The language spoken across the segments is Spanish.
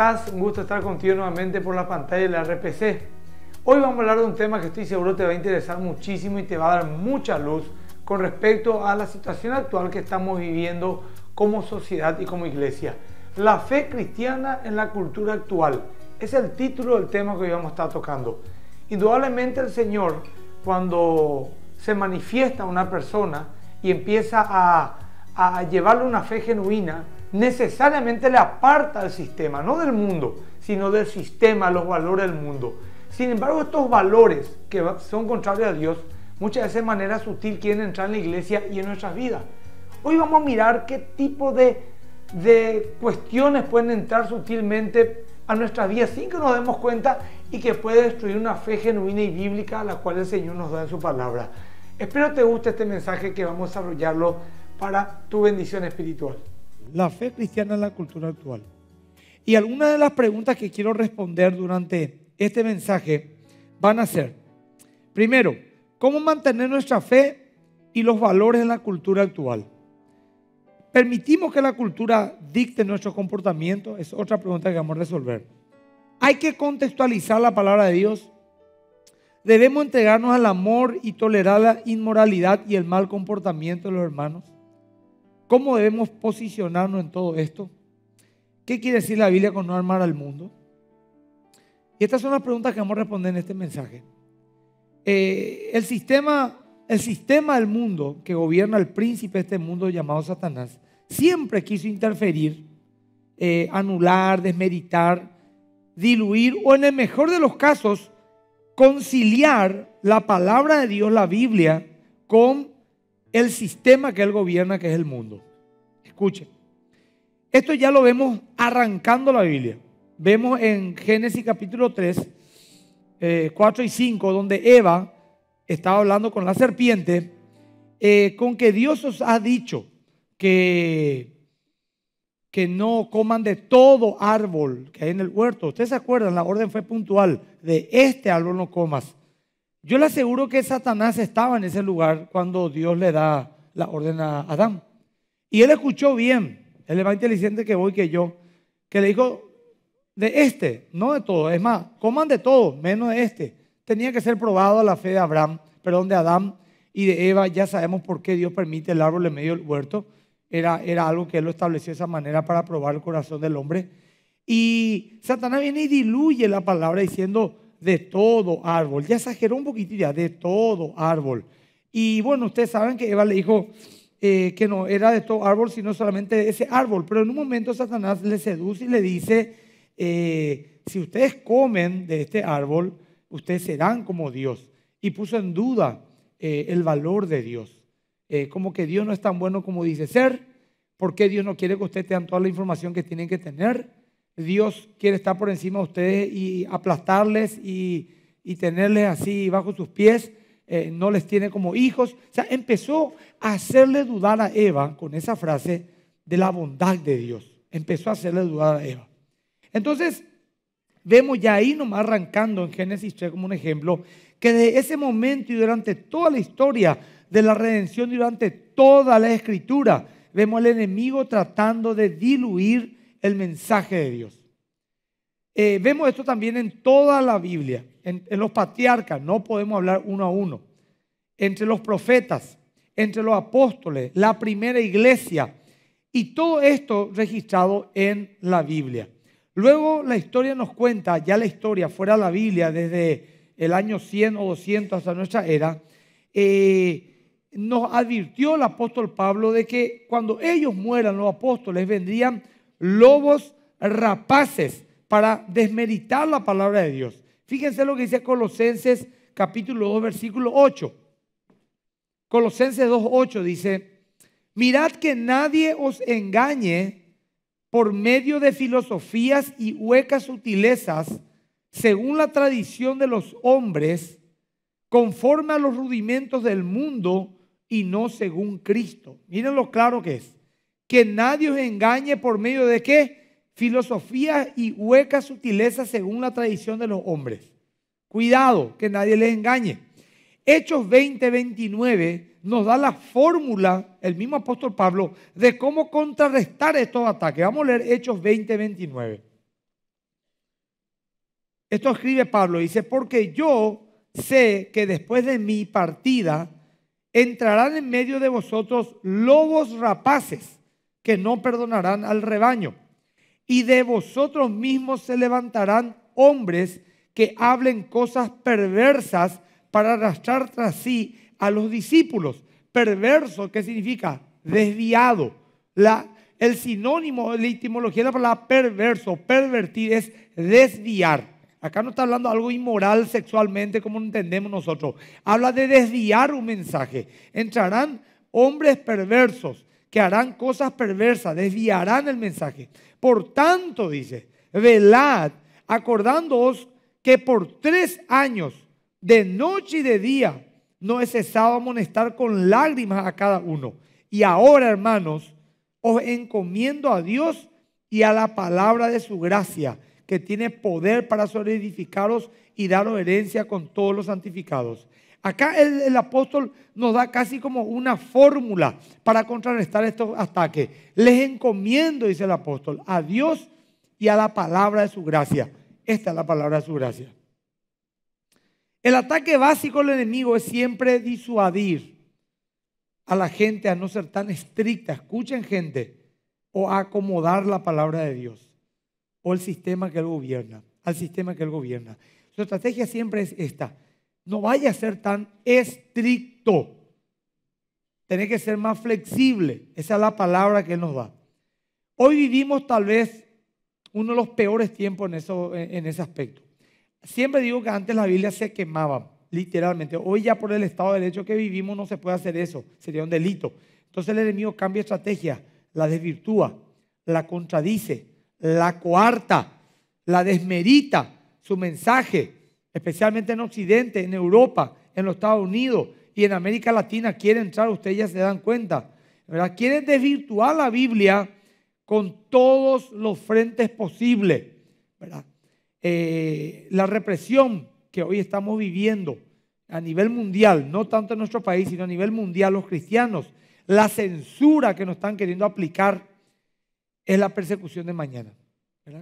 estás? Un gusto estar contigo nuevamente por la pantalla de la RPC. Hoy vamos a hablar de un tema que estoy seguro te va a interesar muchísimo y te va a dar mucha luz con respecto a la situación actual que estamos viviendo como sociedad y como iglesia. La fe cristiana en la cultura actual. Es el título del tema que hoy vamos a estar tocando. Indudablemente el Señor, cuando se manifiesta a una persona y empieza a, a llevarle una fe genuina, necesariamente le aparta al sistema, no del mundo, sino del sistema, los valores del mundo. Sin embargo, estos valores que son contrarios a Dios, muchas veces de manera sutil quieren entrar en la iglesia y en nuestras vidas. Hoy vamos a mirar qué tipo de, cuestiones pueden entrar sutilmente a nuestras vidas sin que nos demos cuenta y que puede destruir una fe genuina y bíblica a la cual el Señor nos da en su palabra. Espero te guste este mensaje que vamos a desarrollarlo para tu bendición espiritual la fe cristiana en la cultura actual. Y algunas de las preguntas que quiero responder durante este mensaje van a ser, primero, ¿cómo mantener nuestra fe y los valores en la cultura actual? ¿Permitimos que la cultura dicte nuestro comportamiento? Es otra pregunta que vamos a resolver. ¿Hay que contextualizar la palabra de Dios? ¿Debemos entregarnos al amor y tolerar la inmoralidad y el mal comportamiento de los hermanos? ¿Cómo debemos posicionarnos en todo esto? ¿Qué quiere decir la Biblia con no armar al mundo? Y estas son las preguntas que vamos a responder en este mensaje. Eh, el, sistema, el sistema del mundo que gobierna el príncipe de este mundo llamado Satanás siempre quiso interferir, eh, anular, desmeditar, diluir o en el mejor de los casos conciliar la palabra de Dios, la Biblia, con el sistema que él gobierna, que es el mundo. Escuchen, esto ya lo vemos arrancando la Biblia. Vemos en Génesis capítulo 3, 4 eh, y 5, donde Eva estaba hablando con la serpiente, eh, con que Dios os ha dicho que, que no coman de todo árbol que hay en el huerto. Ustedes se acuerdan, la orden fue puntual, de este árbol no comas yo le aseguro que Satanás estaba en ese lugar cuando Dios le da la orden a Adán. Y él escuchó bien, él es más inteligente que voy que yo, que le dijo, de este, no de todo, es más, coman de todo, menos de este. Tenía que ser probado la fe de Abraham, perdón, de Adán y de Eva, ya sabemos por qué Dios permite el árbol en medio del huerto. Era, era algo que él lo estableció de esa manera para probar el corazón del hombre. Y Satanás viene y diluye la palabra diciendo, de todo árbol. Ya exageró un poquitito, de todo árbol. Y bueno, ustedes saben que Eva le dijo eh, que no era de todo árbol, sino solamente de ese árbol. Pero en un momento Satanás le seduce y le dice, eh, si ustedes comen de este árbol, ustedes serán como Dios. Y puso en duda eh, el valor de Dios. como que Dios no es tan bueno como dice ser. ¿Por qué Dios no quiere que ustedes tengan toda la información que tienen que tener? Dios quiere estar por encima de ustedes y aplastarles y, y tenerles así bajo sus pies. Eh, no les tiene como hijos. O sea, empezó a hacerle dudar a Eva con esa frase de la bondad de Dios. Empezó a hacerle dudar a Eva. Entonces, vemos ya ahí nomás arrancando en Génesis 3 como un ejemplo, que de ese momento y durante toda la historia de la redención, durante toda la escritura, vemos al enemigo tratando de diluir el mensaje de Dios. Eh, vemos esto también en toda la Biblia, en, los patriarcas, no podemos hablar uno a uno, entre los profetas, entre los apóstoles, la primera iglesia, y todo esto registrado en la Biblia. Luego la historia nos cuenta, ya la historia fuera de la Biblia, desde el año 100 o 200 hasta nuestra era, eh, nos advirtió el apóstol Pablo de que cuando ellos mueran, los apóstoles vendrían lobos rapaces para desmeritar la palabra de Dios. Fíjense lo que dice Colosenses capítulo 2, versículo 8. Colosenses 2, 8 dice, mirad que nadie os engañe por medio de filosofías y huecas sutilezas, según la tradición de los hombres, conforme a los rudimentos del mundo y no según Cristo. Miren lo claro que es que nadie os engañe por medio de qué? Filosofías y huecas sutilezas según la tradición de los hombres. Cuidado, que nadie les engañe. Hechos 20, 29 nos da la fórmula, el mismo apóstol Pablo, de cómo contrarrestar estos ataques. Vamos a leer Hechos 20, 29. Esto escribe Pablo, dice, porque yo sé que después de mi partida entrarán en medio de vosotros lobos rapaces que no perdonarán al rebaño. Y de vosotros mismos se levantarán hombres que hablen cosas perversas para arrastrar tras sí a los discípulos. Perverso, ¿qué significa? Desviado. La, el sinónimo, la etimología de la palabra perverso, pervertir, es desviar. Acá no está hablando algo inmoral sexualmente como entendemos nosotros. Habla de desviar un mensaje. Entrarán hombres perversos que harán cosas perversas, desviarán el mensaje. Por tanto, dice, velad, acordándoos que por tres años, de noche y de día, no he cesado amonestar con lágrimas a cada uno. Y ahora, hermanos, os encomiendo a Dios y a la palabra de su gracia, que tiene poder para solidificaros y daros herencia con todos los santificados Acá el, apóstol nos da casi como una fórmula para contrarrestar estos ataques. Les encomiendo, dice el apóstol, a Dios y a la palabra de su gracia. Esta es la palabra de su gracia. El ataque básico del enemigo es siempre disuadir a la gente a no ser tan estricta. Escuchen gente o a acomodar la palabra de Dios o el sistema que él gobierna, al sistema que él gobierna. Su estrategia siempre es esta no vaya a ser tan estricto. tiene que ser más flexible. Esa es la palabra que Él nos da. Hoy vivimos tal vez uno de los peores tiempos en, eso, en ese aspecto. Siempre digo que antes la Biblia se quemaba, literalmente. Hoy ya por el estado de derecho que vivimos no se puede hacer eso. Sería un delito. Entonces el enemigo cambia estrategia, la desvirtúa, la contradice, la coarta, la desmerita su mensaje, especialmente en Occidente, en Europa, en los Estados Unidos y en América Latina quiere entrar, ustedes ya se dan cuenta, ¿verdad? Quieren desvirtuar la Biblia con todos los frentes posibles, eh, la represión que hoy estamos viviendo a nivel mundial, no tanto en nuestro país, sino a nivel mundial, los cristianos, la censura que nos están queriendo aplicar es la persecución de mañana.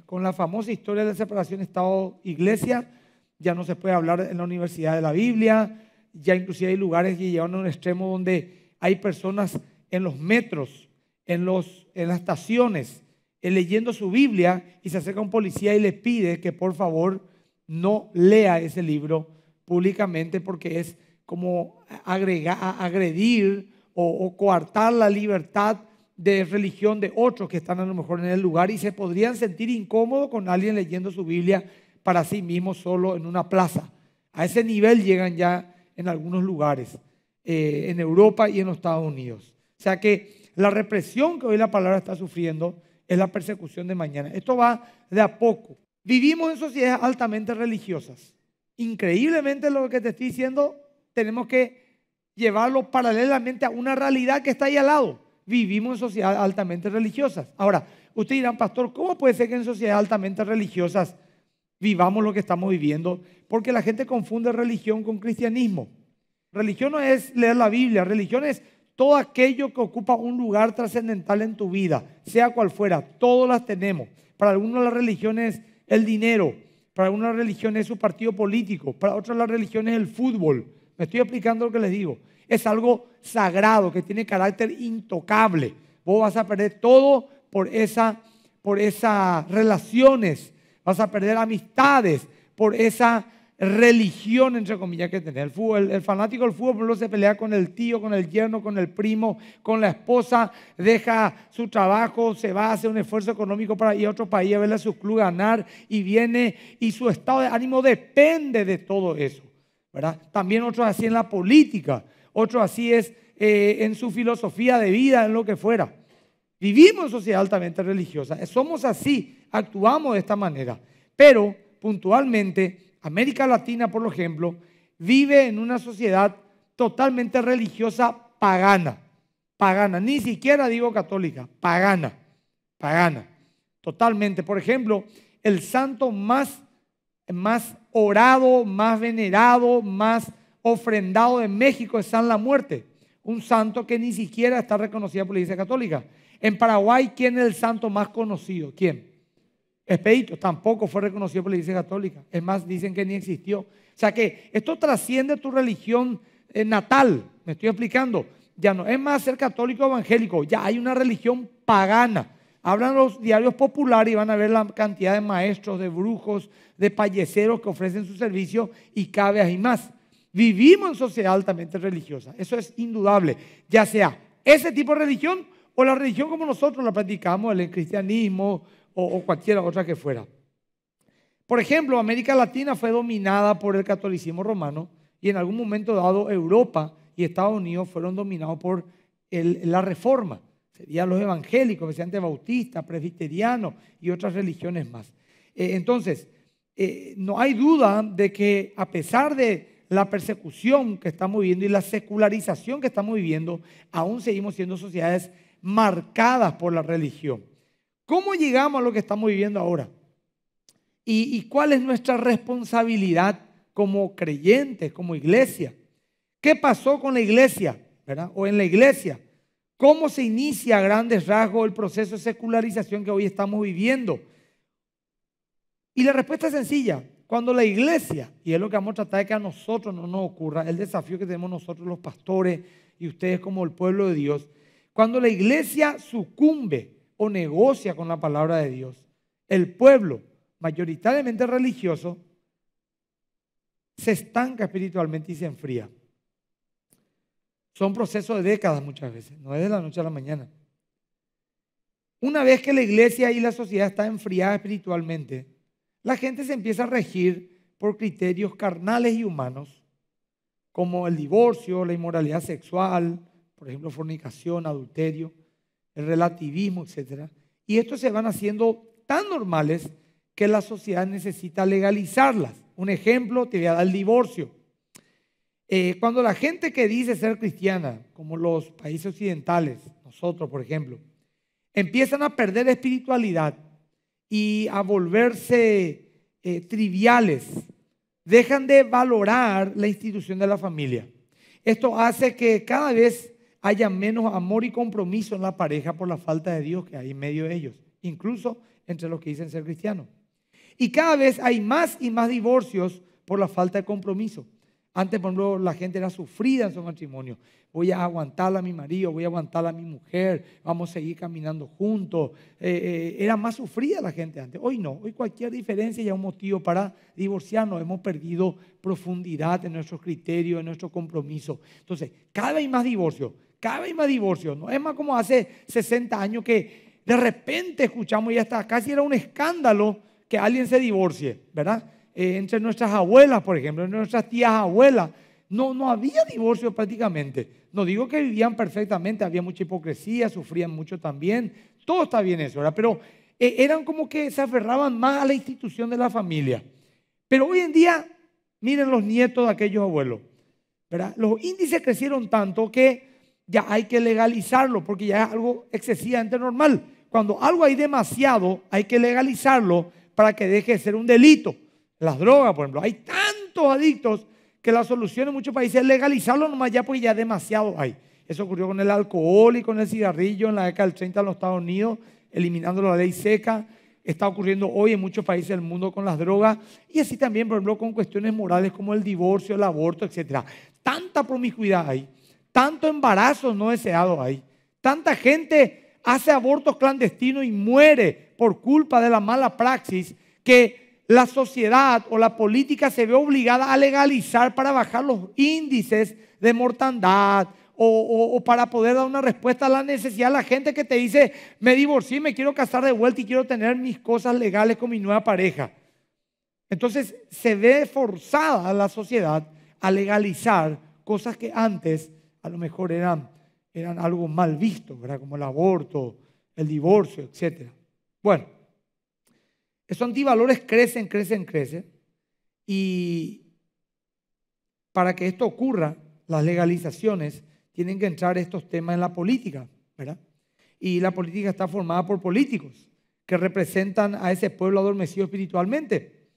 Con la famosa historia de separación Estado-Iglesia, ya no se puede hablar en la universidad de la Biblia, ya inclusive hay lugares que llevan a un extremo donde hay personas en los metros, en, los, en las estaciones, eh, leyendo su Biblia y se acerca un policía y le pide que por favor no lea ese libro públicamente porque es como agredir o, o coartar la libertad de religión de otros que están a lo mejor en el lugar y se podrían sentir incómodos con alguien leyendo su Biblia para sí mismos solo en una plaza. A ese nivel llegan ya en algunos lugares, eh, en Europa y en los Estados Unidos. O sea que la represión que hoy la palabra está sufriendo es la persecución de mañana. Esto va de a poco. Vivimos en sociedades altamente religiosas. Increíblemente lo que te estoy diciendo, tenemos que llevarlo paralelamente a una realidad que está ahí al lado. Vivimos en sociedades altamente religiosas. Ahora, ustedes dirán, pastor, ¿cómo puede ser que en sociedades altamente religiosas vivamos lo que estamos viviendo, porque la gente confunde religión con cristianismo. Religión no es leer la Biblia, religión es todo aquello que ocupa un lugar trascendental en tu vida, sea cual fuera, todos las tenemos. Para algunos la religión es el dinero, para algunos la religión es su partido político, para otros la religión es el fútbol. Me estoy explicando lo que les digo. Es algo sagrado que tiene carácter intocable. Vos vas a perder todo por, esa, por esas relaciones vas a perder amistades por esa religión, entre comillas, que tenés. El, fútbol, el fanático del fútbol por se pelea con el tío, con el yerno, con el primo, con la esposa, deja su trabajo, se va a hacer un esfuerzo económico para ir a otro país a verle a su club ganar y viene y su estado de ánimo depende de todo eso. ¿verdad? También otro así en la política, otro así es eh, en su filosofía de vida, en lo que fuera. Vivimos en sociedad altamente religiosa, somos así, actuamos de esta manera. Pero puntualmente, América Latina, por ejemplo, vive en una sociedad totalmente religiosa pagana, pagana, ni siquiera digo católica, pagana, pagana, totalmente. Por ejemplo, el santo más, más orado, más venerado, más ofrendado de México es San La Muerte, un santo que ni siquiera está reconocido por la Iglesia Católica. En Paraguay, ¿quién es el santo más conocido? ¿Quién? Expedito, tampoco fue reconocido por la Iglesia Católica. Es más, dicen que ni existió. O sea que esto trasciende tu religión eh, natal. Me estoy explicando. Ya no es más ser católico o evangélico. Ya hay una religión pagana. Hablan los diarios populares y van a ver la cantidad de maestros, de brujos, de payeseros que ofrecen su servicio y cabe ahí más. Vivimos en sociedad altamente religiosa. Eso es indudable. Ya sea ese tipo de religión o la religión como nosotros la practicamos, el cristianismo o, o cualquier otra que fuera. Por ejemplo, América Latina fue dominada por el catolicismo romano y en algún momento dado Europa y Estados Unidos fueron dominados por la reforma. Serían los evangélicos, sean bautistas, presbiterianos y otras religiones más. Eh, entonces, eh, no hay duda de que a pesar de la persecución que estamos viviendo y la secularización que estamos viviendo, aún seguimos siendo sociedades marcadas por la religión. ¿Cómo llegamos a lo que estamos viviendo ahora? ¿Y, cuál es nuestra responsabilidad como creyentes, como iglesia? ¿Qué pasó con la iglesia? ¿verdad? O en la iglesia. ¿Cómo se inicia a grandes rasgos el proceso de secularización que hoy estamos viviendo? Y la respuesta es sencilla. Cuando la iglesia, y es lo que vamos a tratar de que a nosotros no nos ocurra, el desafío que tenemos nosotros los pastores y ustedes como el pueblo de Dios, cuando la iglesia sucumbe o negocia con la palabra de Dios, el pueblo, mayoritariamente religioso, se estanca espiritualmente y se enfría. Son procesos de décadas muchas veces, no es de la noche a la mañana. Una vez que la iglesia y la sociedad están enfriadas espiritualmente, la gente se empieza a regir por criterios carnales y humanos, como el divorcio, la inmoralidad sexual, por ejemplo, fornicación, adulterio, el relativismo, etc. Y estos se van haciendo tan normales que la sociedad necesita legalizarlas. Un ejemplo, te voy a dar el divorcio. Eh, cuando la gente que dice ser cristiana, como los países occidentales, nosotros por ejemplo, empiezan a perder espiritualidad y a volverse eh, triviales, dejan de valorar la institución de la familia. Esto hace que cada vez haya menos amor y compromiso en la pareja por la falta de Dios que hay en medio de ellos, incluso entre los que dicen ser cristianos. Y cada vez hay más y más divorcios por la falta de compromiso. Antes, por ejemplo, la gente era sufrida en su matrimonio. Voy a aguantar a mi marido, voy a aguantar a mi mujer, vamos a seguir caminando juntos. Eh, eh, era más sufrida la gente antes. Hoy no, hoy cualquier diferencia ya es un motivo para divorciarnos. Hemos perdido profundidad en nuestros criterios, en nuestro compromiso. Entonces, cada vez hay más divorcios cada vez más divorcio. No es más como hace 60 años que de repente escuchamos y hasta casi era un escándalo que alguien se divorcie, ¿verdad? Eh, entre nuestras abuelas, por ejemplo, entre nuestras tías abuelas, no, no había divorcio prácticamente. No digo que vivían perfectamente, había mucha hipocresía, sufrían mucho también. Todo está bien eso, ¿verdad? Pero eh, eran como que se aferraban más a la institución de la familia. Pero hoy en día, miren los nietos de aquellos abuelos, ¿verdad? Los índices crecieron tanto que ya hay que legalizarlo porque ya es algo excesivamente normal. Cuando algo hay demasiado, hay que legalizarlo para que deje de ser un delito. Las drogas, por ejemplo, hay tantos adictos que la solución en muchos países es legalizarlo nomás ya porque ya demasiado hay. Eso ocurrió con el alcohol y con el cigarrillo en la década del 30 en los Estados Unidos, eliminando la ley seca. Está ocurriendo hoy en muchos países del mundo con las drogas y así también, por ejemplo, con cuestiones morales como el divorcio, el aborto, etc. Tanta promiscuidad hay tanto embarazo no deseado hay. Tanta gente hace abortos clandestinos y muere por culpa de la mala praxis que la sociedad o la política se ve obligada a legalizar para bajar los índices de mortandad o, para poder dar una respuesta a la necesidad. La gente que te dice, me divorcié, me quiero casar de vuelta y quiero tener mis cosas legales con mi nueva pareja. Entonces se ve forzada la sociedad a legalizar cosas que antes a lo mejor eran, eran algo mal visto, como el aborto, el divorcio, etc. Bueno, esos antivalores crecen, crecen, crecen. Y para que esto ocurra, las legalizaciones tienen que entrar estos temas en la política, ¿verdad? Y la política está formada por políticos que representan a ese pueblo adormecido espiritualmente.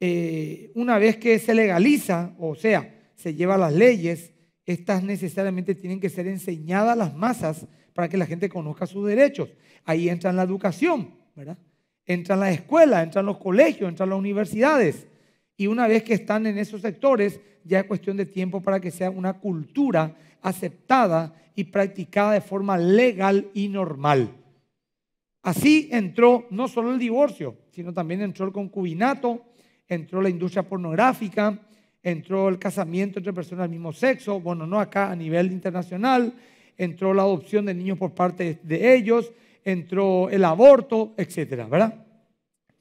Eh, una vez que se legaliza, o sea, se lleva las leyes, estas necesariamente tienen que ser enseñadas a las masas para que la gente conozca sus derechos. Ahí entra la educación, ¿verdad? Entra escuelas, la escuela, los colegios, entran las universidades. Y una vez que están en esos sectores, ya es cuestión de tiempo para que sea una cultura aceptada y practicada de forma legal y normal. Así entró no solo el divorcio, sino también entró el concubinato, entró la industria pornográfica, entró el casamiento entre personas del mismo sexo, bueno, no acá a nivel internacional, entró la adopción de niños por parte de ellos, entró el aborto, etcétera, ¿verdad?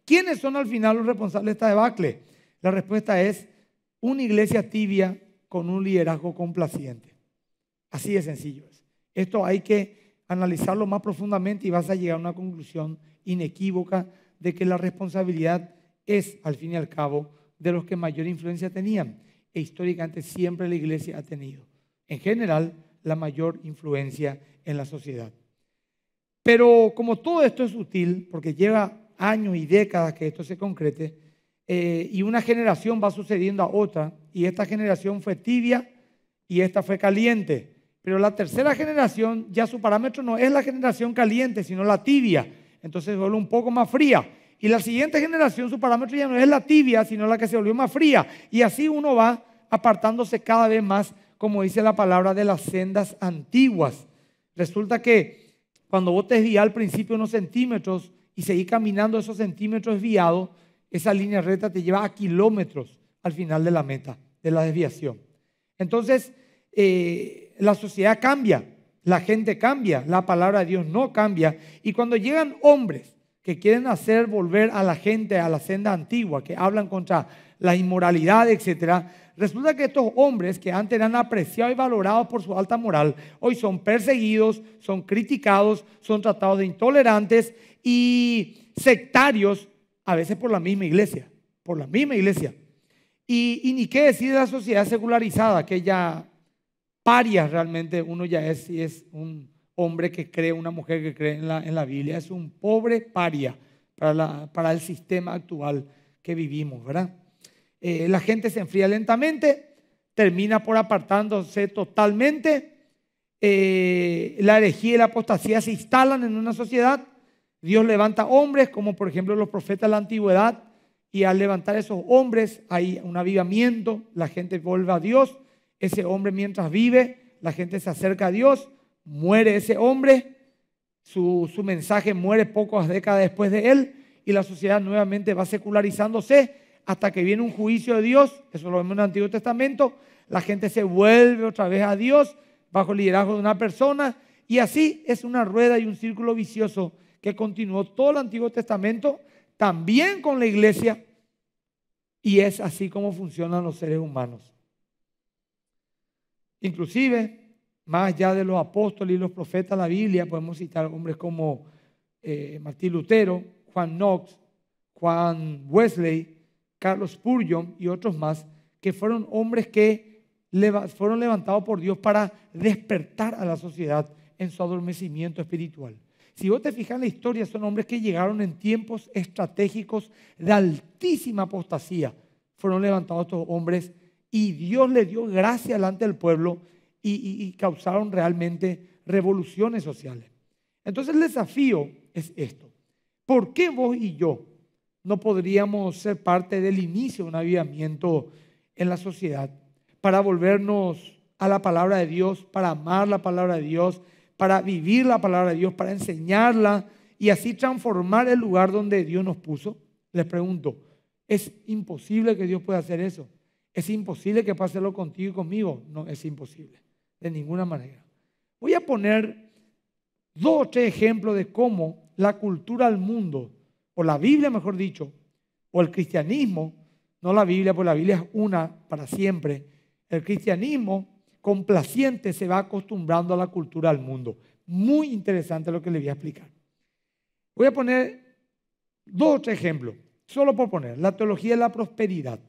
¿Quiénes son al final los responsables de esta debacle? La respuesta es una iglesia tibia con un liderazgo complaciente. Así de sencillo es. Esto hay que analizarlo más profundamente y vas a llegar a una conclusión inequívoca de que la responsabilidad es, al fin y al cabo, de los que mayor influencia tenían. E históricamente siempre la iglesia ha tenido, en general, la mayor influencia en la sociedad. Pero como todo esto es útil, porque lleva años y décadas que esto se concrete, eh, y una generación va sucediendo a otra, y esta generación fue tibia y esta fue caliente. Pero la tercera generación, ya su parámetro no es la generación caliente, sino la tibia. Entonces vuelve un poco más fría. Y la siguiente generación, su parámetro ya no es la tibia, sino la que se volvió más fría. Y así uno va apartándose cada vez más, como dice la palabra, de las sendas antiguas. Resulta que cuando vos te desviás al principio unos centímetros y seguís caminando esos centímetros desviados, esa línea recta te lleva a kilómetros al final de la meta, de la desviación. Entonces, eh, la sociedad cambia, la gente cambia, la palabra de Dios no cambia. Y cuando llegan hombres que quieren hacer volver a la gente a la senda antigua, que hablan contra la inmoralidad, etc. Resulta que estos hombres que antes eran apreciados y valorados por su alta moral, hoy son perseguidos, son criticados, son tratados de intolerantes y sectarios, a veces por la misma iglesia, por la misma iglesia. Y, ni qué decir de la sociedad secularizada, que ya paria realmente uno ya es, y es un hombre que cree, una mujer que cree en la, Biblia, es un pobre paria para, la, para el sistema actual que vivimos, ¿verdad? Eh, la gente se enfría lentamente, termina por apartándose totalmente, eh, la herejía y la apostasía se instalan en una sociedad, Dios levanta hombres, como por ejemplo los profetas de la antigüedad, y al levantar esos hombres hay un avivamiento, la gente vuelve a Dios, ese hombre mientras vive, la gente se acerca a Dios, muere ese hombre, su, mensaje muere pocas décadas después de él y la sociedad nuevamente va secularizándose hasta que viene un juicio de Dios, eso lo vemos en el Antiguo Testamento, la gente se vuelve otra vez a Dios bajo el liderazgo de una persona y así es una rueda y un círculo vicioso que continuó todo el Antiguo Testamento, también con la iglesia, y es así como funcionan los seres humanos. Inclusive, más allá de los apóstoles y los profetas de la Biblia, podemos citar hombres como eh, Martín Lutero, Juan Knox, Juan Wesley, Carlos Spurgeon y otros más, que fueron hombres que fueron levantados por Dios para despertar a la sociedad en su adormecimiento espiritual. Si vos te fijas en la historia, son hombres que llegaron en tiempos estratégicos de altísima apostasía. Fueron levantados estos hombres y Dios le dio gracia delante del pueblo y, causaron realmente revoluciones sociales. Entonces el desafío es esto. ¿Por qué vos y yo no podríamos ser parte del inicio de un avivamiento en la sociedad para volvernos a la palabra de Dios, para amar la palabra de Dios, para vivir la palabra de Dios, para enseñarla y así transformar el lugar donde Dios nos puso? Les pregunto, ¿es imposible que Dios pueda hacer eso? ¿Es imposible que pase hacerlo contigo y conmigo? No, es imposible de ninguna manera. Voy a poner dos o tres ejemplos de cómo la cultura al mundo, o la Biblia mejor dicho, o el cristianismo, no la Biblia, porque la Biblia es una para siempre, el cristianismo complaciente se va acostumbrando a la cultura al mundo. Muy interesante lo que le voy a explicar. Voy a poner dos o tres ejemplos, solo por poner, la teología de la prosperidad.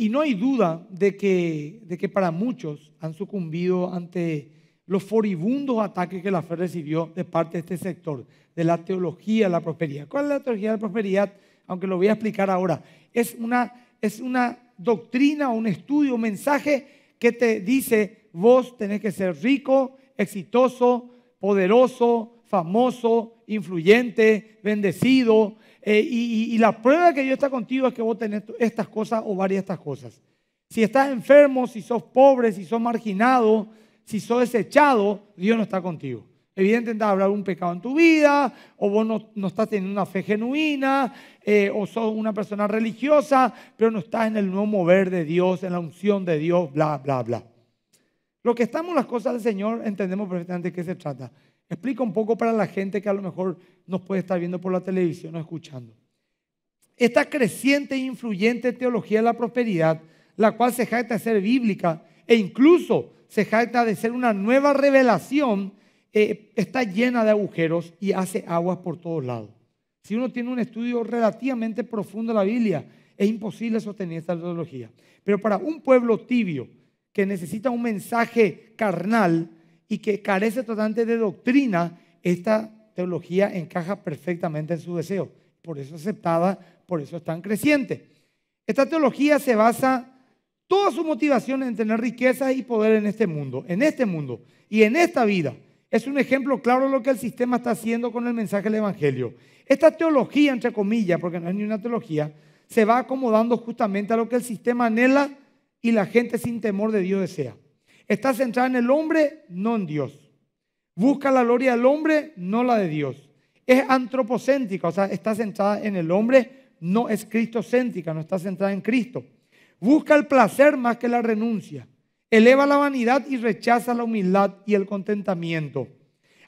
Y no hay duda de que, de que para muchos han sucumbido ante los foribundos ataques que la fe recibió de parte de este sector, de la teología de la prosperidad. ¿Cuál es la teología de la prosperidad? Aunque lo voy a explicar ahora. Es una, es una doctrina, un estudio, un mensaje que te dice, vos tenés que ser rico, exitoso, poderoso, famoso, influyente, bendecido, eh, y, la prueba de que Dios está contigo es que vos tenés estas cosas o varias de estas cosas. Si estás enfermo, si sos pobre, si sos marginado, si sos desechado, Dios no está contigo. Evidentemente habrá un pecado en tu vida, o vos no, estás teniendo una fe genuina, eh, o sos una persona religiosa, pero no estás en el nuevo mover de Dios, en la unción de Dios, bla, bla, bla. Lo que estamos las cosas del Señor entendemos perfectamente de qué se trata. Explica un poco para la gente que a lo mejor nos puede estar viendo por la televisión o escuchando. Esta creciente e influyente teología de la prosperidad, la cual se jacta de ser bíblica e incluso se jacta de ser una nueva revelación, eh, está llena de agujeros y hace aguas por todos lados. Si uno tiene un estudio relativamente profundo de la Biblia, es imposible sostener esta teología. Pero para un pueblo tibio que necesita un mensaje carnal y que carece totalmente de doctrina, esta teología encaja perfectamente en su deseo. Por eso es aceptada, por eso es tan creciente. Esta teología se basa toda su motivación en tener riqueza y poder en este mundo, en este mundo y en esta vida. Es un ejemplo claro de lo que el sistema está haciendo con el mensaje del Evangelio. Esta teología, entre comillas, porque no es ni una teología, se va acomodando justamente a lo que el sistema anhela y la gente sin temor de Dios desea. Está centrada en el hombre, no en Dios. Busca la gloria del hombre, no la de Dios. Es antropocéntrica, o sea, está centrada en el hombre, no es cristocéntrica, no está centrada en Cristo. Busca el placer más que la renuncia. Eleva la vanidad y rechaza la humildad y el contentamiento.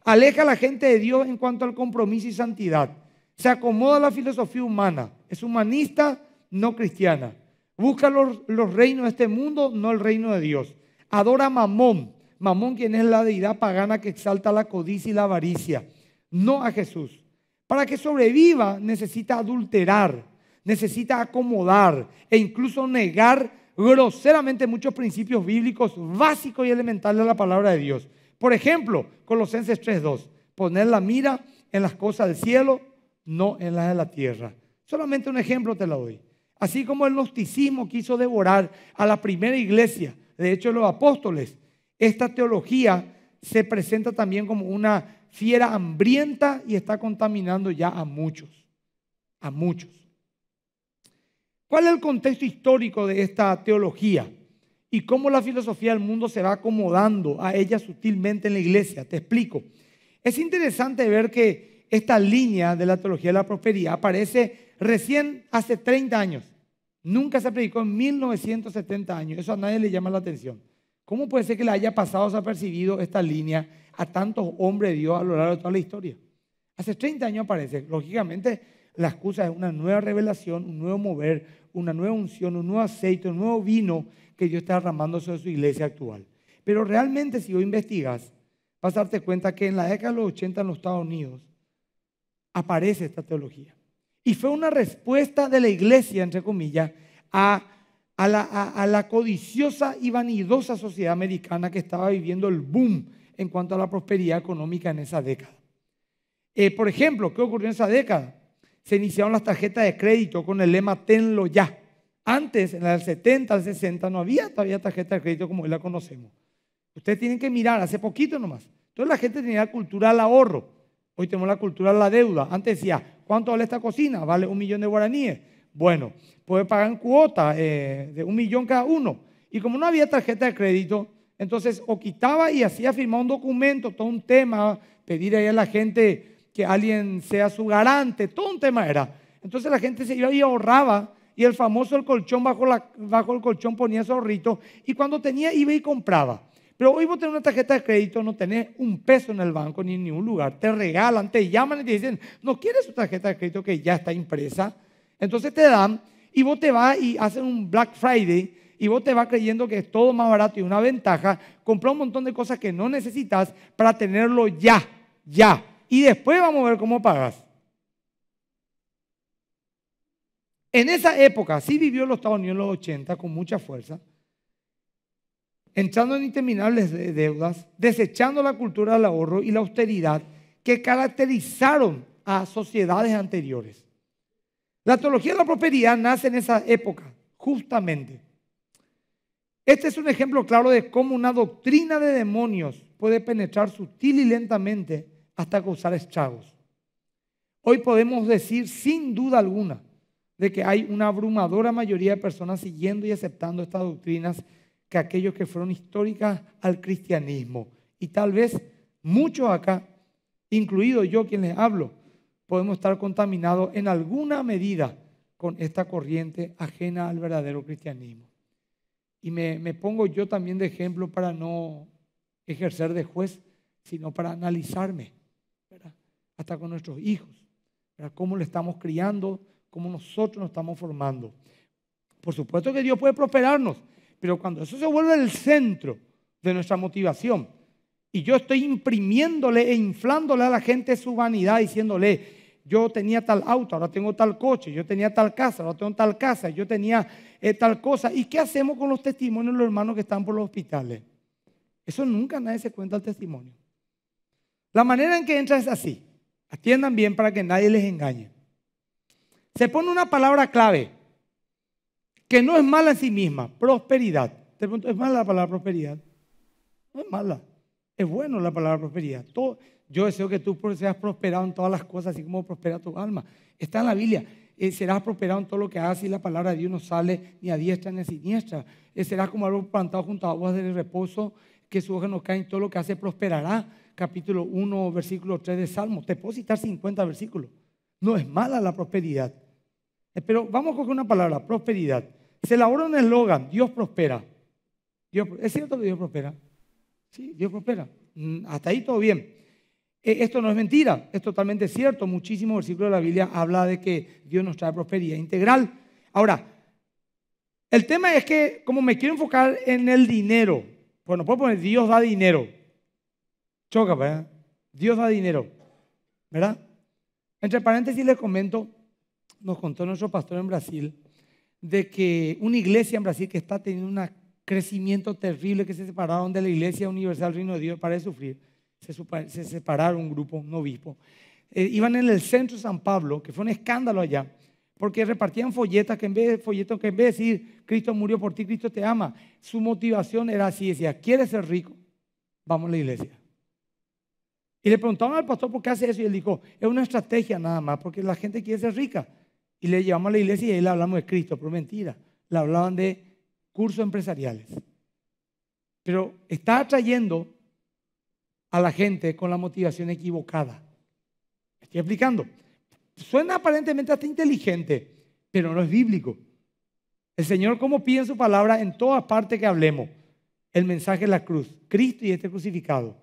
Aleja a la gente de Dios en cuanto al compromiso y santidad. Se acomoda a la filosofía humana. Es humanista, no cristiana. Busca los, los reinos de este mundo, no el reino de Dios. Adora a Mamón, Mamón, quien es la deidad pagana que exalta la codicia y la avaricia, no a Jesús. Para que sobreviva necesita adulterar, necesita acomodar e incluso negar groseramente muchos principios bíblicos básicos y elementales de la palabra de Dios. Por ejemplo, Colosenses 3.2, poner la mira en las cosas del cielo, no en las de la tierra. Solamente un ejemplo te lo doy. Así como el gnosticismo quiso devorar a la primera iglesia, de hecho los apóstoles, esta teología se presenta también como una fiera hambrienta y está contaminando ya a muchos, a muchos. ¿Cuál es el contexto histórico de esta teología? y cómo la filosofía del mundo se va acomodando a ella sutilmente en la iglesia. Te explico. Es interesante ver que esta línea de la teología de la prosperidad aparece recién hace 30 años. Nunca se predicó en 1970 años. Eso a nadie le llama la atención. ¿Cómo puede ser que le haya pasado desapercibido esta línea a tantos hombres de Dios a lo largo de toda la historia? Hace 30 años aparece. Lógicamente, la excusa es una nueva revelación, un nuevo mover, una nueva unción, un nuevo aceite, un nuevo vino que Dios está derramando sobre su iglesia actual. Pero realmente, si hoy investigas, vas a darte cuenta que en la década de los 80 en los Estados Unidos aparece esta teología. Y fue una respuesta de la iglesia, entre comillas, a a la, codiciosa y vanidosa sociedad americana que estaba viviendo el boom en cuanto a la prosperidad económica en esa década. Eh, por ejemplo, ¿qué ocurrió en esa década? Se iniciaron las tarjetas de crédito con el lema tenlo ya. Antes, en el 70, el 60, no había todavía tarjeta de crédito como hoy la conocemos. Ustedes tienen que mirar, hace poquito nomás. Entonces la gente tenía la cultura del ahorro. Hoy tenemos la cultura de la deuda. Antes decía, ¿cuánto vale esta cocina? Vale un millón de guaraníes. Bueno, puede pagar cuota eh, de un millón cada uno. Y como no había tarjeta de crédito, entonces o quitaba y hacía firmar un documento, todo un tema, pedir ahí a la gente que alguien sea su garante, todo un tema era. Entonces la gente se iba y ahorraba y el famoso el colchón bajo, la, bajo el colchón ponía su ahorrito y cuando tenía iba y compraba. Pero hoy vos tenés una tarjeta de crédito, no tenés un peso en el banco ni en ningún lugar. Te regalan, te llaman y te dicen, no quieres su tarjeta de crédito que ya está impresa. Entonces te dan y vos te vas y haces un Black Friday y vos te vas creyendo que es todo más barato y una ventaja. Comprar un montón de cosas que no necesitas para tenerlo ya, ya. Y después vamos a ver cómo pagas. En esa época, sí vivió los Estados Unidos en los 80 con mucha fuerza, entrando en interminables deudas, desechando la cultura del ahorro y la austeridad que caracterizaron a sociedades anteriores. La teología de la prosperidad nace en esa época, justamente. Este es un ejemplo claro de cómo una doctrina de demonios puede penetrar sutil y lentamente hasta causar estragos. Hoy podemos decir sin duda alguna de que hay una abrumadora mayoría de personas siguiendo y aceptando estas doctrinas que aquellos que fueron históricas al cristianismo. Y tal vez muchos acá, incluido yo quien les hablo, podemos estar contaminados en alguna medida con esta corriente ajena al verdadero cristianismo. Y me, pongo yo también de ejemplo para no ejercer de juez, sino para analizarme, hasta con nuestros hijos, cómo le estamos criando, cómo nosotros nos estamos formando. Por supuesto que Dios puede prosperarnos, pero cuando eso se vuelve el centro de nuestra motivación y yo estoy imprimiéndole e inflándole a la gente su vanidad, diciéndole, yo tenía tal auto, ahora tengo tal coche, yo tenía tal casa, ahora tengo tal casa, yo tenía eh, tal cosa. ¿Y qué hacemos con los testimonios de los hermanos que están por los hospitales? Eso nunca nadie se cuenta el testimonio. La manera en que entra es así. Atiendan bien para que nadie les engañe. Se pone una palabra clave que no es mala en sí misma, prosperidad. Te ¿es mala la palabra prosperidad? No es mala. Es bueno la palabra prosperidad. Todo, yo deseo que tú seas prosperado en todas las cosas, así como prospera tu alma. Está en la Biblia. Eh, serás prosperado en todo lo que hagas y la palabra de Dios no sale ni a diestra ni a siniestra. Eh, serás como algo plantado junto a aguas del reposo, que su hoja no cae en todo lo que hace prosperará. Capítulo 1, versículo 3 de Salmo. Te puedo citar 50 versículos. No es mala la prosperidad. Eh, pero vamos a coger una palabra, prosperidad. Se elabora un eslogan, Dios prospera. ¿Es cierto que Dios prospera? Sí, Dios prospera. Mm, hasta ahí todo bien. E, esto no es mentira, es totalmente cierto. Muchísimos versículos de la Biblia habla de que Dios nos trae prosperidad integral. Ahora, el tema es que como me quiero enfocar en el dinero, bueno, pues puedo poner Dios da dinero. Choca, ¿verdad? Dios da dinero, ¿verdad? Entre paréntesis les comento, nos contó nuestro pastor en Brasil, de que una iglesia en Brasil que está teniendo un crecimiento terrible, que se separaron de la iglesia universal Reino de Dios, para sufrir se, separaron separaron grupo, un obispo. Eh, iban en el centro de San Pablo, que fue un escándalo allá, porque repartían folletas que en vez de, folletos que en vez de decir, Cristo murió por ti, Cristo te ama, su motivación era así, decía, ¿quieres ser rico? Vamos a la iglesia. Y le preguntaban al pastor por qué hace eso y él dijo, es una estrategia nada más, porque la gente quiere ser rica. Y le llevamos a la iglesia y ahí le hablamos de Cristo, pero mentira, le hablaban de cursos empresariales. Pero está atrayendo a la gente con la motivación equivocada. estoy explicando? Suena aparentemente hasta inteligente, pero no es bíblico. El Señor, como pide su palabra, en todas partes que hablemos, el mensaje de la cruz, Cristo y este crucificado,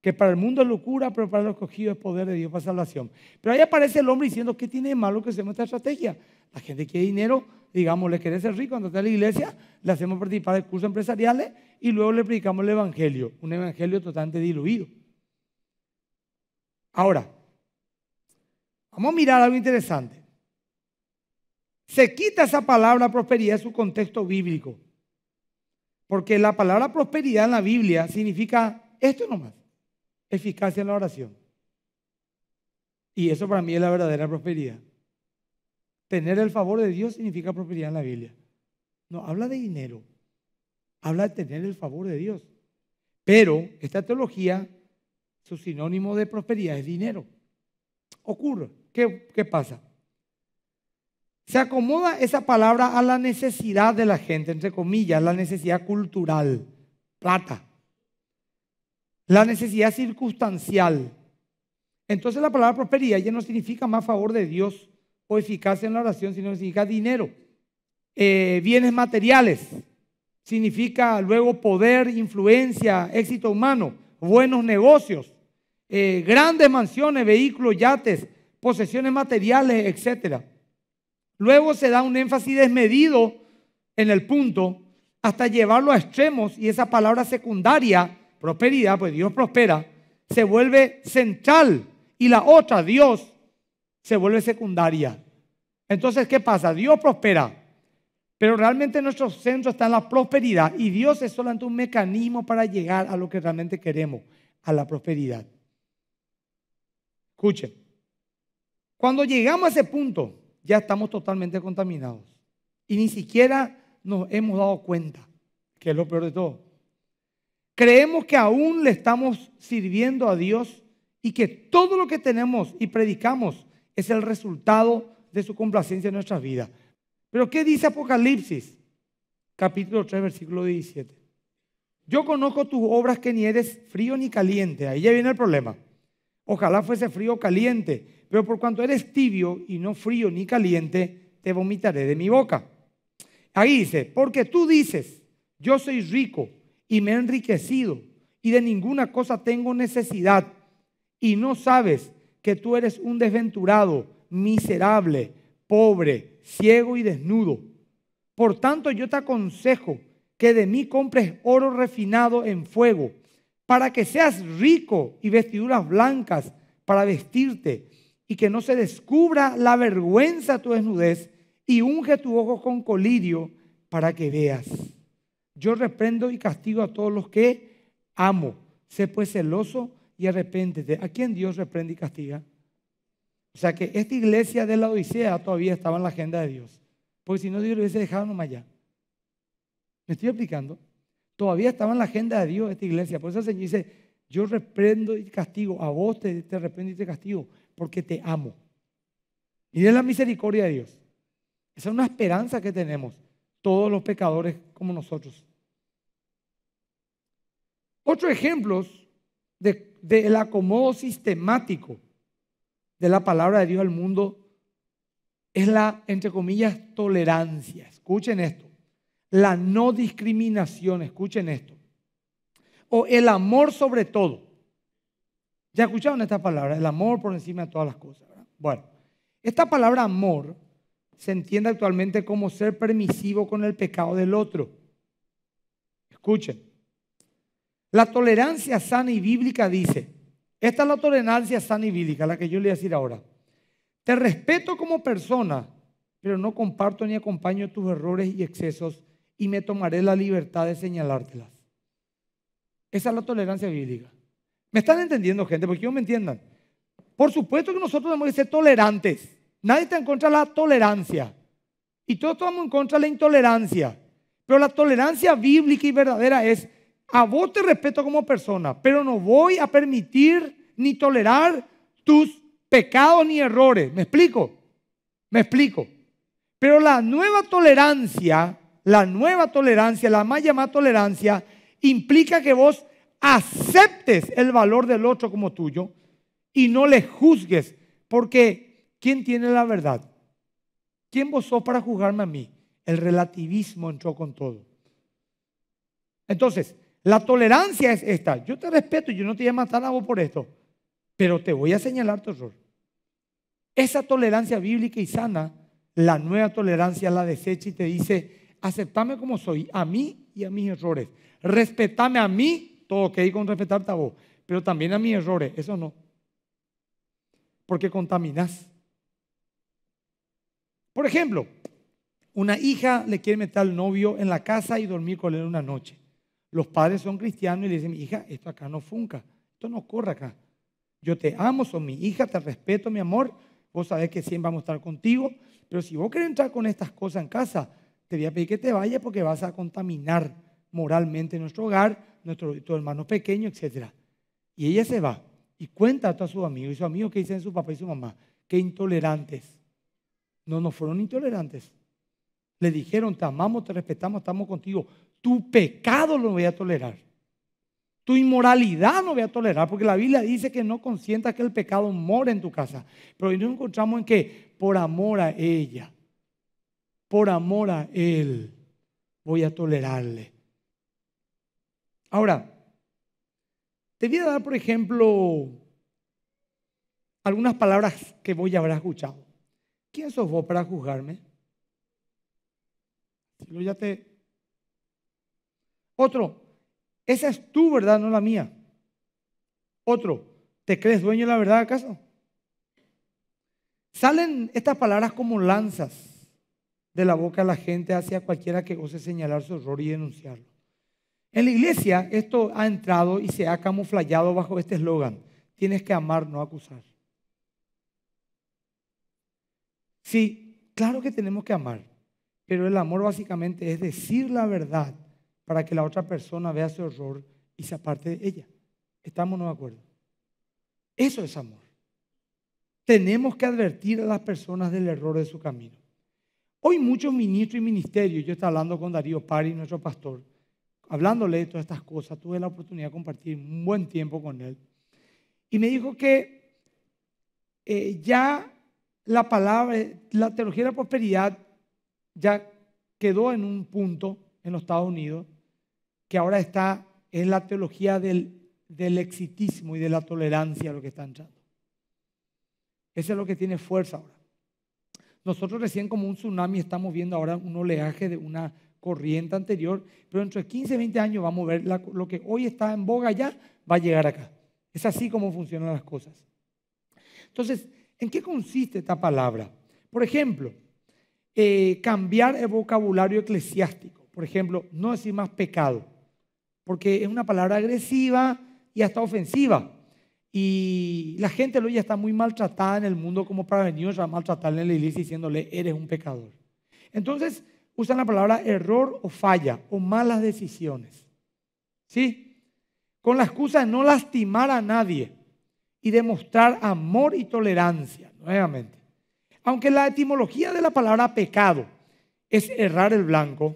que para el mundo es locura, pero para los escogidos es poder de Dios para salvación. Pero ahí aparece el hombre diciendo, que tiene de malo que usemos esta estrategia? La gente quiere dinero, digamos, le quiere ser rico, cuando está en la iglesia, le hacemos participar de cursos empresariales y luego le predicamos el evangelio, un evangelio totalmente diluido. Ahora, vamos a mirar algo interesante. Se quita esa palabra prosperidad de su contexto bíblico. Porque la palabra prosperidad en la Biblia significa esto nomás, eficacia en la oración. Y eso para mí es la verdadera prosperidad. Tener el favor de Dios significa prosperidad en la Biblia. No, habla de dinero. Habla de tener el favor de Dios. Pero esta teología, su sinónimo de prosperidad es dinero. Ocurre. ¿Qué, qué pasa? Se acomoda esa palabra a la necesidad de la gente, entre comillas, la necesidad cultural, plata, la necesidad circunstancial. Entonces la palabra prosperidad ya no significa más favor de Dios, o eficacia en la oración, sino significa dinero. Eh, bienes materiales, significa luego poder, influencia, éxito humano, buenos negocios, eh, grandes mansiones, vehículos, yates, posesiones materiales, etc. Luego se da un énfasis desmedido en el punto hasta llevarlo a extremos y esa palabra secundaria, prosperidad, pues Dios prospera, se vuelve central y la otra, Dios, se vuelve secundaria. Entonces, ¿qué pasa? Dios prospera, pero realmente nuestro centro está en la prosperidad y Dios es solamente un mecanismo para llegar a lo que realmente queremos, a la prosperidad. Escuchen, cuando llegamos a ese punto, ya estamos totalmente contaminados y ni siquiera nos hemos dado cuenta, que es lo peor de todo. Creemos que aún le estamos sirviendo a Dios y que todo lo que tenemos y predicamos es el resultado de su complacencia en nuestras vidas. Pero ¿qué dice Apocalipsis? Capítulo 3, versículo 17. Yo conozco tus obras que ni eres frío ni caliente. Ahí ya viene el problema. Ojalá fuese frío o caliente, pero por cuanto eres tibio y no frío ni caliente, te vomitaré de mi boca. Ahí dice, porque tú dices, yo soy rico y me he enriquecido y de ninguna cosa tengo necesidad y no sabes que tú eres un desventurado, miserable, pobre, ciego y desnudo. Por tanto, yo te aconsejo que de mí compres oro refinado en fuego, para que seas rico y vestiduras blancas para vestirte, y que no se descubra la vergüenza tu desnudez, y unge tu ojo con colirio para que veas. Yo reprendo y castigo a todos los que amo. Sé pues celoso y arrepéntete. ¿A quién Dios reprende y castiga? O sea que esta iglesia de la Odisea todavía estaba en la agenda de Dios. Porque si no, Dios lo hubiese dejado nomás ya. ¿Me estoy explicando? Todavía estaba en la agenda de Dios esta iglesia. Por eso el Señor dice, yo reprendo y castigo, a vos te, te reprendo y te castigo, porque te amo. Y de la misericordia de Dios. Esa es una esperanza que tenemos, todos los pecadores como nosotros. Otro ejemplos de del acomodo sistemático de la palabra de Dios al mundo es la, entre comillas, tolerancia. Escuchen esto. La no discriminación, escuchen esto. O el amor sobre todo. ¿Ya escucharon esta palabra? El amor por encima de todas las cosas. Bueno, esta palabra amor se entiende actualmente como ser permisivo con el pecado del otro. Escuchen, la tolerancia sana y bíblica dice, esta es la tolerancia sana y bíblica, la que yo le voy a decir ahora. Te respeto como persona, pero no comparto ni acompaño tus errores y excesos y me tomaré la libertad de señalártelas. Esa es la tolerancia bíblica. ¿Me están entendiendo, gente? Porque yo me entiendan. Por supuesto que nosotros debemos ser tolerantes. Nadie está en contra de la tolerancia. Y todos estamos en contra de la intolerancia. Pero la tolerancia bíblica y verdadera es a vos te respeto como persona, pero no voy a permitir ni tolerar tus pecados ni errores. ¿Me explico? ¿Me explico? Pero la nueva tolerancia, la nueva tolerancia, la más llamada tolerancia, implica que vos aceptes el valor del otro como tuyo y no le juzgues, porque ¿quién tiene la verdad? ¿Quién vos sos para juzgarme a mí? El relativismo entró con todo. Entonces, la tolerancia es esta. Yo te respeto, yo no te voy a matar a vos por esto, pero te voy a señalar tu error. Esa tolerancia bíblica y sana, la nueva tolerancia la desecha y te dice, aceptame como soy, a mí y a mis errores. Respetame a mí, todo ok con respetarte a vos, pero también a mis errores, eso no. Porque contaminás. Por ejemplo, una hija le quiere meter al novio en la casa y dormir con él una noche los padres son cristianos y le dicen, hija, esto acá no funca, esto no corre acá. Yo te amo, son mi hija, te respeto, mi amor, vos sabés que siempre vamos a estar contigo, pero si vos querés entrar con estas cosas en casa, te voy a pedir que te vayas porque vas a contaminar moralmente nuestro hogar, nuestro, tu hermano pequeño, etc. Y ella se va y cuenta a sus amigos, y sus amigos que dicen su papá y su mamá, ¡Qué intolerantes. No, no fueron intolerantes. Le dijeron, te amamos, te respetamos, estamos contigo, tu pecado lo voy a tolerar. Tu inmoralidad no voy a tolerar, porque la Biblia dice que no consientas que el pecado mora en tu casa. Pero hoy nos encontramos en que por amor a ella, por amor a él, voy a tolerarle. Ahora, te voy a dar, por ejemplo, algunas palabras que voy a haber escuchado. ¿Quién sos vos para juzgarme? Si ya te otro, esa es tu verdad, no la mía. Otro, ¿te crees dueño de la verdad acaso? Salen estas palabras como lanzas de la boca de la gente hacia cualquiera que ose señalar su error y denunciarlo. En la iglesia esto ha entrado y se ha camuflado bajo este eslogan, tienes que amar, no acusar. Sí, claro que tenemos que amar, pero el amor básicamente es decir la verdad para que la otra persona vea su horror y se aparte de ella. ¿Estamos no de acuerdo? Eso es amor. Tenemos que advertir a las personas del error de su camino. Hoy muchos ministros y ministerios, yo estaba hablando con Darío Pari, nuestro pastor, hablándole de todas estas cosas, tuve la oportunidad de compartir un buen tiempo con él. Y me dijo que eh, ya la palabra, la teología de la prosperidad ya quedó en un punto en los Estados Unidos que ahora está, en la teología del, exitismo y de la tolerancia a lo que está entrando. Eso es lo que tiene fuerza ahora. Nosotros recién como un tsunami estamos viendo ahora un oleaje de una corriente anterior, pero dentro de 15, 20 años vamos a ver lo que hoy está en boga ya va a llegar acá. Es así como funcionan las cosas. Entonces, ¿en qué consiste esta palabra? Por ejemplo, eh, cambiar el vocabulario eclesiástico. Por ejemplo, no decir más pecado, porque es una palabra agresiva y hasta ofensiva. Y la gente lo ya está muy maltratada en el mundo como para venir a maltratarle en la iglesia diciéndole, eres un pecador. Entonces, usan la palabra error o falla o malas decisiones. ¿Sí? Con la excusa de no lastimar a nadie y demostrar amor y tolerancia, nuevamente. Aunque la etimología de la palabra pecado es errar el blanco,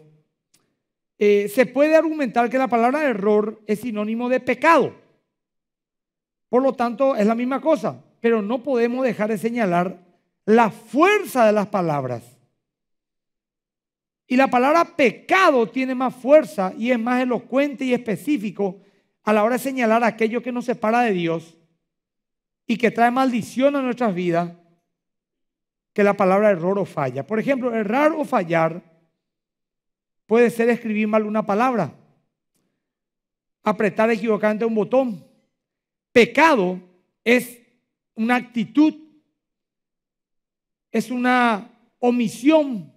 eh, se puede argumentar que la palabra error es sinónimo de pecado. Por lo tanto, es la misma cosa, pero no podemos dejar de señalar la fuerza de las palabras. Y la palabra pecado tiene más fuerza y es más elocuente y específico a la hora de señalar aquello que nos separa de Dios y que trae maldición a nuestras vidas que la palabra error o falla. Por ejemplo, errar o fallar Puede ser escribir mal una palabra, apretar equivocadamente un botón. Pecado es una actitud, es una omisión,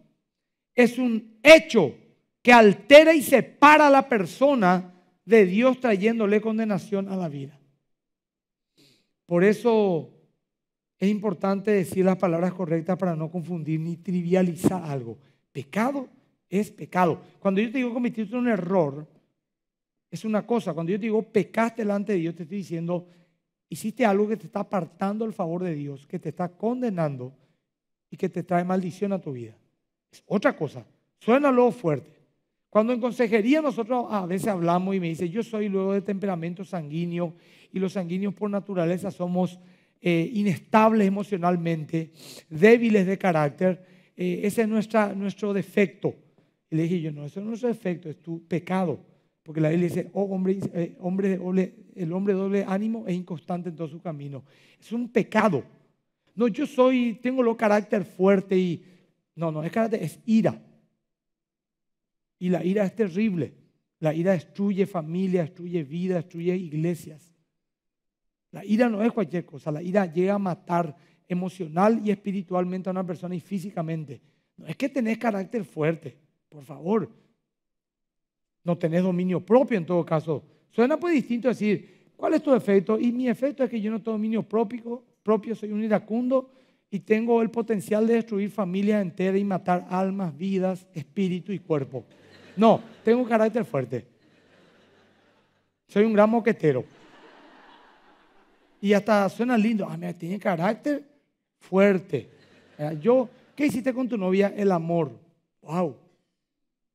es un hecho que altera y separa a la persona de Dios trayéndole condenación a la vida. Por eso es importante decir las palabras correctas para no confundir ni trivializar algo. Pecado es pecado. Cuando yo te digo cometiste un error, es una cosa. Cuando yo te digo pecaste delante de Dios, te estoy diciendo hiciste algo que te está apartando el favor de Dios, que te está condenando y que te trae maldición a tu vida. Es otra cosa. Suena luego fuerte. Cuando en consejería nosotros a veces hablamos y me dice, yo soy luego de temperamento sanguíneo y los sanguíneos por naturaleza somos eh, inestables emocionalmente, débiles de carácter. Eh, ese es nuestro defecto le dije yo, no, eso no es efecto, es tu pecado. Porque la Biblia dice, oh, hombre, eh, hombre doble, el hombre doble ánimo es inconstante en todo su camino. Es un pecado. No, yo soy, tengo lo carácter fuerte y... No, no, es carácter, es ira. Y la ira es terrible. La ira destruye familia, destruye vida, destruye iglesias. La ira no es cualquier cosa. La ira llega a matar emocional y espiritualmente a una persona y físicamente. No es que tenés carácter fuerte. Por favor, no tenés dominio propio en todo caso. Suena pues distinto decir, ¿cuál es tu efecto? Y mi efecto es que yo no tengo dominio propio, propio soy un iracundo y tengo el potencial de destruir familias enteras y matar almas, vidas, espíritu y cuerpo. No, tengo un carácter fuerte. Soy un gran moquetero. Y hasta suena lindo. Ah, mira, tiene carácter fuerte. Yo, ¿qué hiciste con tu novia? El amor. Wow.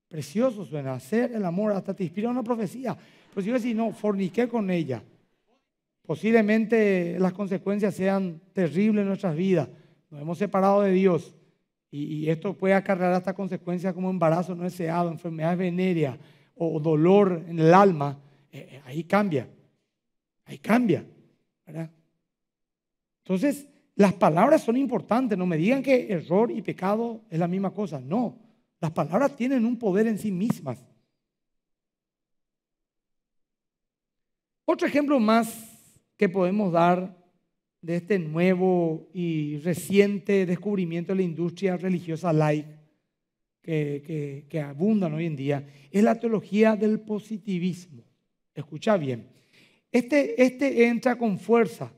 Precioso suena, hacer el amor, hasta te inspira una profecía. Pero pues si yo decís, no, forniqué con ella, posiblemente las consecuencias sean terribles en nuestras vidas. Nos hemos separado de Dios y, esto puede acarrear hasta consecuencias como embarazo no deseado, enfermedades venerea o dolor en el alma. Eh, eh, ahí cambia, ahí cambia. Entonces, las palabras son importantes. No me digan que error y pecado es la misma cosa. No. Las palabras tienen un poder en sí mismas. Otro ejemplo más que podemos dar de este nuevo y reciente descubrimiento de la industria religiosa laica que, abundan hoy en día es la teología del positivismo. Escucha bien. Este, este entra con fuerza,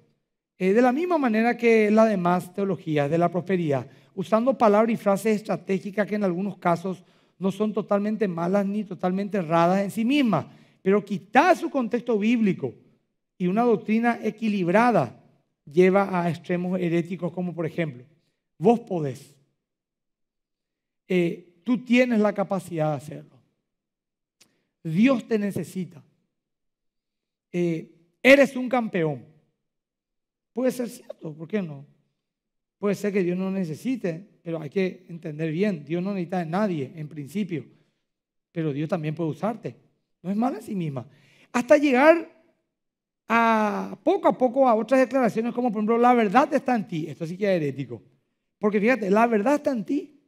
eh, de la misma manera que las demás teologías de la prosperidad usando palabras y frases estratégicas que en algunos casos no son totalmente malas ni totalmente erradas en sí mismas, pero quitar su contexto bíblico y una doctrina equilibrada lleva a extremos heréticos como por ejemplo, vos podés, eh, tú tienes la capacidad de hacerlo, Dios te necesita, eh, eres un campeón. Puede ser cierto, ¿por qué no? Puede ser que Dios no necesite, pero hay que entender bien, Dios no necesita de nadie en principio, pero Dios también puede usarte. No es mala en sí misma. Hasta llegar a poco a poco a otras declaraciones como por ejemplo, la verdad está en ti. Esto sí que es herético. Porque fíjate, la verdad está en ti.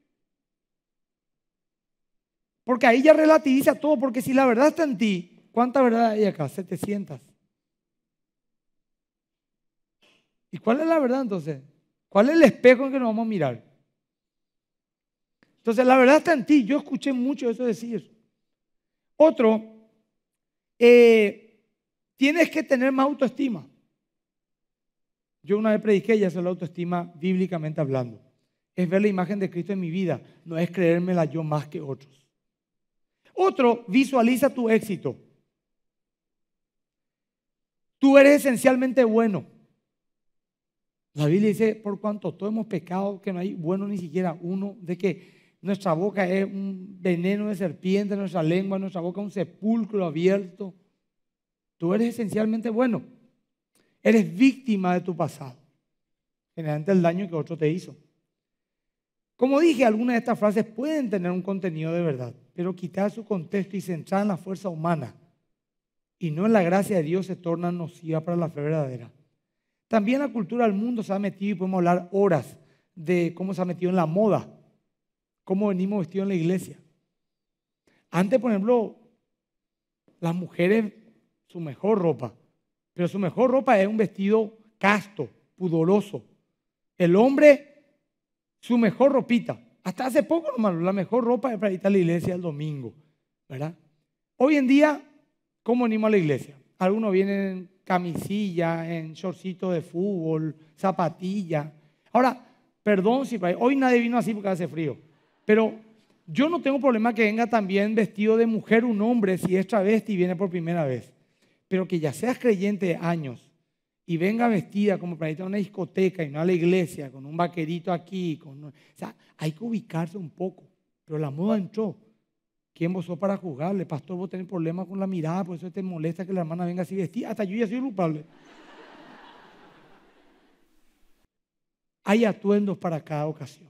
Porque ahí ya relativiza todo, porque si la verdad está en ti, ¿cuánta verdad hay acá? 700. ¿Y cuál es la verdad entonces? ¿Cuál es el espejo en que nos vamos a mirar? Entonces, la verdad está en ti. Yo escuché mucho eso decir. Otro, eh, tienes que tener más autoestima. Yo una vez prediqué, ya es la autoestima bíblicamente hablando. Es ver la imagen de Cristo en mi vida, no es creérmela yo más que otros. Otro, visualiza tu éxito. Tú eres esencialmente bueno. La Biblia dice, por cuanto todos hemos pecado, que no hay bueno ni siquiera uno, de que nuestra boca es un veneno de serpiente, nuestra lengua, nuestra boca un sepulcro abierto. Tú eres esencialmente bueno. Eres víctima de tu pasado. Generalmente el daño que otro te hizo. Como dije, algunas de estas frases pueden tener un contenido de verdad, pero quitar su contexto y centrar en la fuerza humana y no en la gracia de Dios se torna nociva para la fe verdadera. También la cultura del mundo se ha metido y podemos hablar horas de cómo se ha metido en la moda, cómo venimos vestidos en la iglesia. Antes, por ejemplo, las mujeres, su mejor ropa, pero su mejor ropa es un vestido casto, pudoroso. El hombre, su mejor ropita. Hasta hace poco, hermano, la mejor ropa es para ir a la iglesia el domingo, ¿verdad? Hoy en día, ¿cómo venimos a la iglesia? Algunos vienen en camisilla, en shortcito de fútbol, zapatilla. Ahora, perdón si hoy nadie vino así porque hace frío, pero yo no tengo problema que venga también vestido de mujer un hombre si es travesti y viene por primera vez. Pero que ya seas creyente de años y venga vestida como para ir a una discoteca y no a la iglesia, con un vaquerito aquí, con... o sea, hay que ubicarse un poco. Pero la moda entró. ¿Quién vos sos para jugarle, Pastor, vos tenés problemas con la mirada, por eso te molesta que la hermana venga así vestida. Hasta yo ya soy culpable. Hay atuendos para cada ocasión.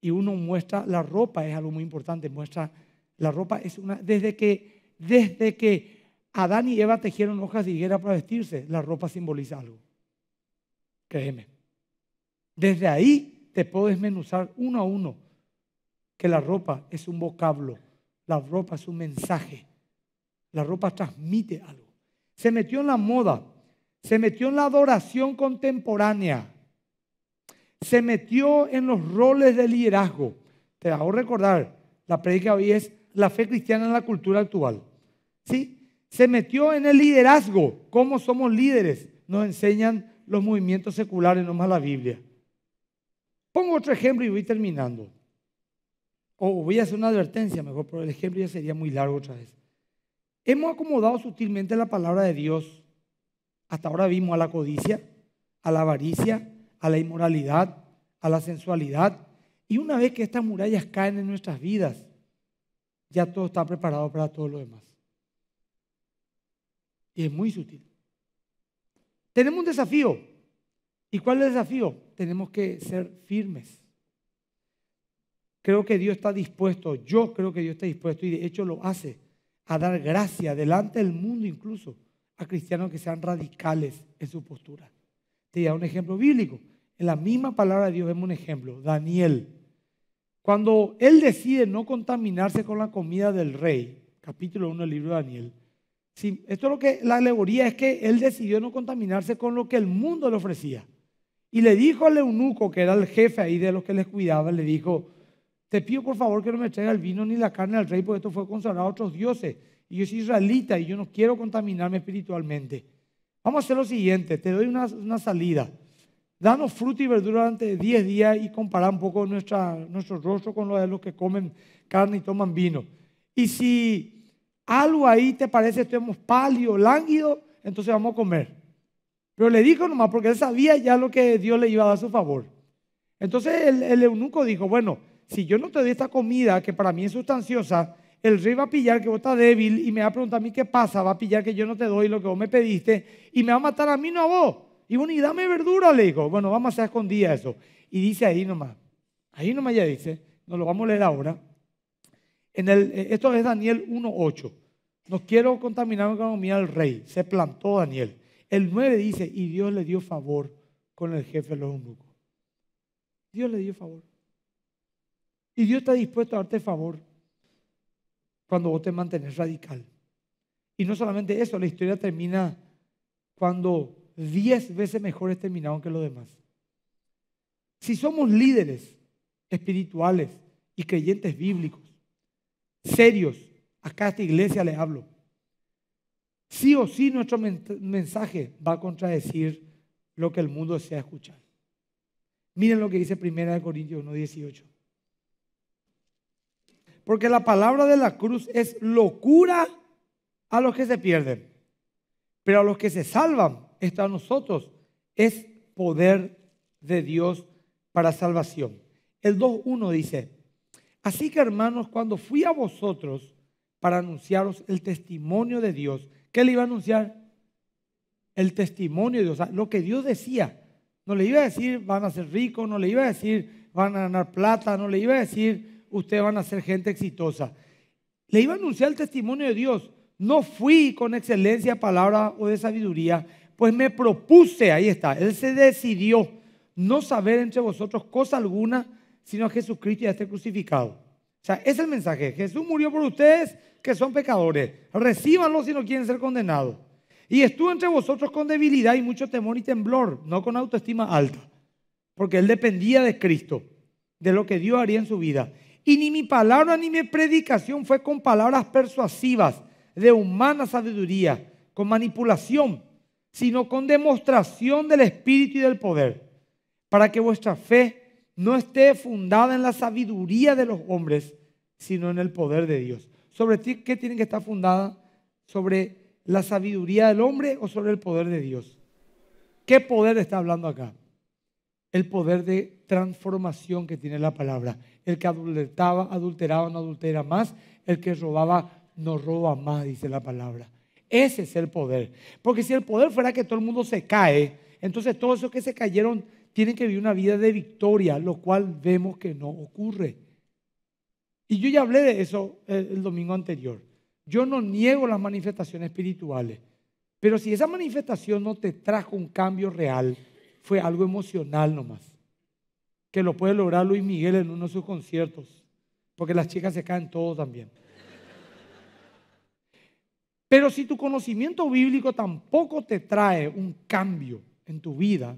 Y uno muestra, la ropa es algo muy importante, muestra, la ropa es una, desde que, desde que Adán y Eva tejieron hojas de higuera para vestirse, la ropa simboliza algo. Créeme. Desde ahí te puedo desmenuzar uno a uno que la ropa es un vocablo, la ropa es un mensaje, la ropa transmite algo. Se metió en la moda, se metió en la adoración contemporánea, se metió en los roles de liderazgo. Te hago recordar, la predica hoy es la fe cristiana en la cultura actual. ¿Sí? Se metió en el liderazgo, cómo somos líderes, nos enseñan los movimientos seculares, no más la Biblia. Pongo otro ejemplo y voy terminando o voy a hacer una advertencia mejor, pero el ejemplo ya sería muy largo otra vez. Hemos acomodado sutilmente la palabra de Dios. Hasta ahora vimos a la codicia, a la avaricia, a la inmoralidad, a la sensualidad. Y una vez que estas murallas caen en nuestras vidas, ya todo está preparado para todo lo demás. Y es muy sutil. Tenemos un desafío. ¿Y cuál es el desafío? Tenemos que ser firmes creo que Dios está dispuesto, yo creo que Dios está dispuesto y de hecho lo hace, a dar gracia delante del mundo incluso a cristianos que sean radicales en su postura. Te voy un ejemplo bíblico. En la misma palabra de Dios vemos un ejemplo, Daniel. Cuando él decide no contaminarse con la comida del rey, capítulo 1 del libro de Daniel, esto es lo que la alegoría es que él decidió no contaminarse con lo que el mundo le ofrecía. Y le dijo al eunuco, que era el jefe ahí de los que les cuidaba, le dijo, te pido por favor que no me traiga el vino ni la carne al rey, porque esto fue consagrado a otros dioses. Y yo soy israelita y yo no quiero contaminarme espiritualmente. Vamos a hacer lo siguiente, te doy una, salida. Danos fruta y verdura durante 10 días y comparar un poco nuestra, nuestro rostro con lo de los que comen carne y toman vino. Y si algo ahí te parece, que estemos pálido, lánguido, entonces vamos a comer. Pero le dijo nomás, porque él sabía ya lo que Dios le iba a dar a su favor. Entonces el eunuco dijo, bueno, si yo no te doy esta comida que para mí es sustanciosa, el rey va a pillar que vos estás débil y me va a preguntar a mí qué pasa, va a pillar que yo no te doy lo que vos me pediste y me va a matar a mí, no a vos. Y bueno, y dame verdura, le dijo. Bueno, vamos a hacer escondida eso. Y dice ahí nomás, ahí nomás ya dice, nos lo vamos a leer ahora. En el, eh, esto es Daniel 1.8. No quiero contaminar la economía del rey. Se plantó Daniel. El 9 dice, y Dios le dio favor con el jefe de los eunucos. Dios le dio favor. Y Dios está dispuesto a darte favor cuando vos te mantenés radical. Y no solamente eso, la historia termina cuando diez veces mejor es terminado que lo demás. Si somos líderes espirituales y creyentes bíblicos, serios, acá a esta iglesia les hablo, sí o sí nuestro mensaje va a contradecir lo que el mundo desea escuchar. Miren lo que dice 1 Corintios 1.18. Porque la palabra de la cruz es locura a los que se pierden. Pero a los que se salvan, está a nosotros, es poder de Dios para salvación. El 2.1 dice, así que hermanos, cuando fui a vosotros para anunciaros el testimonio de Dios, ¿qué le iba a anunciar? El testimonio de Dios, lo que Dios decía. No le iba a decir van a ser ricos, no le iba a decir van a ganar plata, no le iba a decir ustedes van a ser gente exitosa. Le iba a anunciar el testimonio de Dios. No fui con excelencia, palabra o de sabiduría, pues me propuse, ahí está, él se decidió no saber entre vosotros cosa alguna, sino a Jesucristo y a este crucificado. O sea, es el mensaje. Jesús murió por ustedes que son pecadores. Recíbanlo si no quieren ser condenados. Y estuvo entre vosotros con debilidad y mucho temor y temblor, no con autoestima alta, porque él dependía de Cristo, de lo que Dios haría en su vida. Y ni mi palabra ni mi predicación fue con palabras persuasivas de humana sabiduría, con manipulación, sino con demostración del Espíritu y del poder, para que vuestra fe no esté fundada en la sabiduría de los hombres, sino en el poder de Dios. ¿Sobre ti qué tiene que estar fundada? ¿Sobre la sabiduría del hombre o sobre el poder de Dios? ¿Qué poder está hablando acá? el poder de transformación que tiene la palabra. El que adulteraba, adulteraba, no adultera más. El que robaba, no roba más, dice la palabra. Ese es el poder. Porque si el poder fuera que todo el mundo se cae, entonces todos esos que se cayeron tienen que vivir una vida de victoria, lo cual vemos que no ocurre. Y yo ya hablé de eso el, eh, el domingo anterior. Yo no niego las manifestaciones espirituales, pero si esa manifestación no te trajo un cambio real, fue algo emocional nomás. Que lo puede lograr Luis Miguel en uno de sus conciertos. Porque las chicas se caen todos también. Pero si tu conocimiento bíblico tampoco te trae un cambio en tu vida,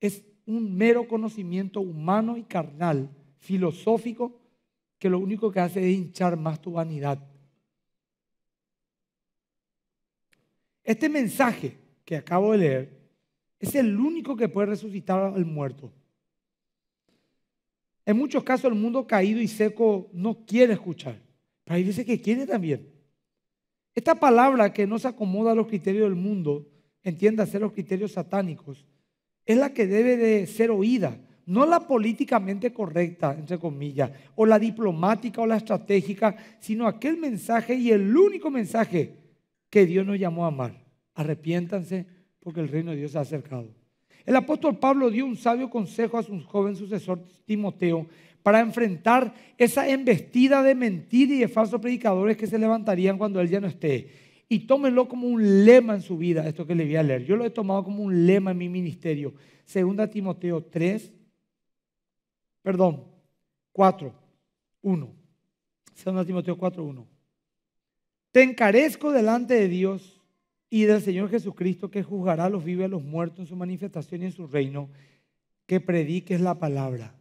es un mero conocimiento humano y carnal, filosófico, que lo único que hace es hinchar más tu vanidad. Este mensaje que acabo de leer es el único que puede resucitar al muerto. En muchos casos el mundo caído y seco no quiere escuchar, pero ahí dice que quiere también. Esta palabra que no se acomoda a los criterios del mundo, entiéndase los criterios satánicos, es la que debe de ser oída, no la políticamente correcta, entre comillas, o la diplomática o la estratégica, sino aquel mensaje y el único mensaje que Dios nos llamó a amar. Arrepiéntanse, porque el reino de Dios se ha acercado. El apóstol Pablo dio un sabio consejo a su joven sucesor Timoteo para enfrentar esa embestida de mentiras y de falsos predicadores que se levantarían cuando él ya no esté. Y tómenlo como un lema en su vida, esto que le voy a leer. Yo lo he tomado como un lema en mi ministerio. Segunda Timoteo 3, perdón, 4, 1. Segunda Timoteo 4, 1. Te encarezco delante de Dios y del Señor Jesucristo que juzgará a los vivos y a los muertos en su manifestación y en su reino, que prediques la palabra.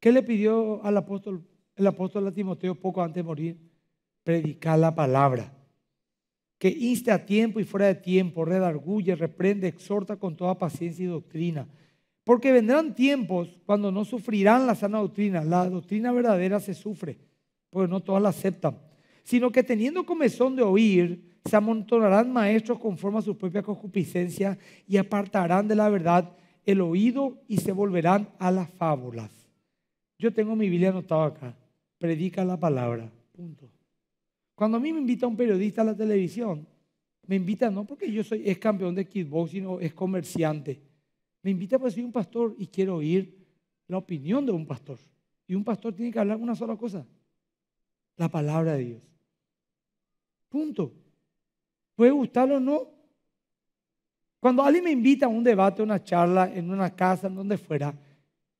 ¿Qué le pidió al apóstol, el apóstol a Timoteo poco antes de morir? Predicar la palabra. Que inste a tiempo y fuera de tiempo, redarguye, reprende, exhorta con toda paciencia y doctrina. Porque vendrán tiempos cuando no sufrirán la sana doctrina. La doctrina verdadera se sufre, porque no todas la aceptan. Sino que teniendo comezón de oír, se amontonarán maestros conforme a sus propias concupiscencias y apartarán de la verdad el oído y se volverán a las fábulas. Yo tengo mi Biblia anotada acá. Predica la palabra. Punto. Cuando a mí me invita un periodista a la televisión, me invita no porque yo soy es campeón de kickboxing o es comerciante. Me invita porque soy un pastor y quiero oír la opinión de un pastor. Y un pastor tiene que hablar una sola cosa, la palabra de Dios. Punto. Puede gustarlo o no. Cuando alguien me invita a un debate, a una charla, en una casa, en donde fuera,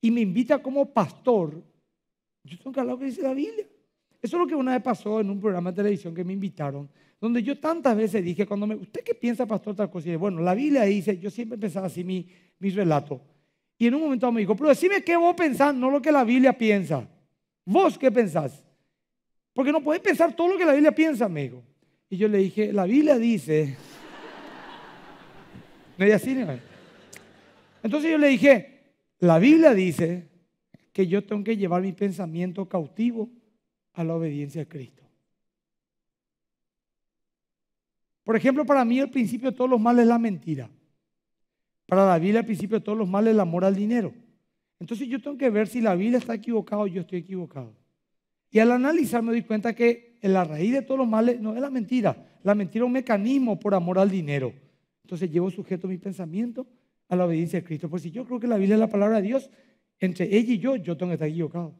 y me invita como pastor, yo tengo que hablar lo que dice la Biblia. Eso es lo que una vez pasó en un programa de televisión que me invitaron, donde yo tantas veces dije, cuando me, ¿usted qué piensa, pastor, tal cosa? bueno, la Biblia dice, yo siempre pensaba así mi, mi relato. Y en un momento me dijo, pero decime qué vos pensás, no lo que la Biblia piensa. ¿Vos qué pensás? Porque no podés pensar todo lo que la Biblia piensa, amigo y yo le dije, la Biblia dice. No Entonces yo le dije, la Biblia dice que yo tengo que llevar mi pensamiento cautivo a la obediencia a Cristo. Por ejemplo, para mí el principio de todos los males es la mentira. Para la Biblia el principio de todos los males es el amor al dinero. Entonces yo tengo que ver si la Biblia está equivocada o yo estoy equivocado. Y al analizar me doy cuenta que en la raíz de todos los males no es la mentira. La mentira es un mecanismo por amor al dinero. Entonces llevo sujeto mi pensamiento a la obediencia de Cristo. Porque si yo creo que la Biblia es la palabra de Dios, entre ella y yo, yo tengo que estar equivocado.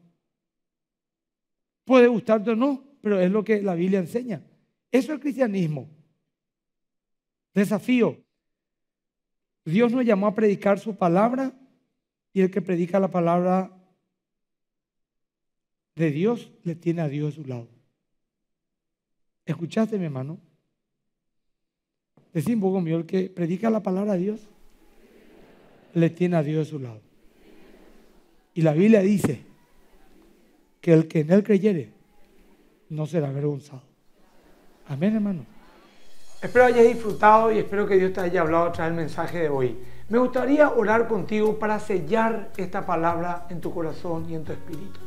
Puede gustarte o no, pero es lo que la Biblia enseña. Eso es el cristianismo. Desafío. Dios nos llamó a predicar su palabra y el que predica la palabra de Dios le tiene a Dios a su lado. ¿Escuchaste, mi hermano? un poco mío, el que predica la palabra de Dios le tiene a Dios de su lado. Y la Biblia dice que el que en él creyere no será avergonzado. Amén, hermano. Espero hayas disfrutado y espero que Dios te haya hablado tras el mensaje de hoy. Me gustaría orar contigo para sellar esta palabra en tu corazón y en tu espíritu.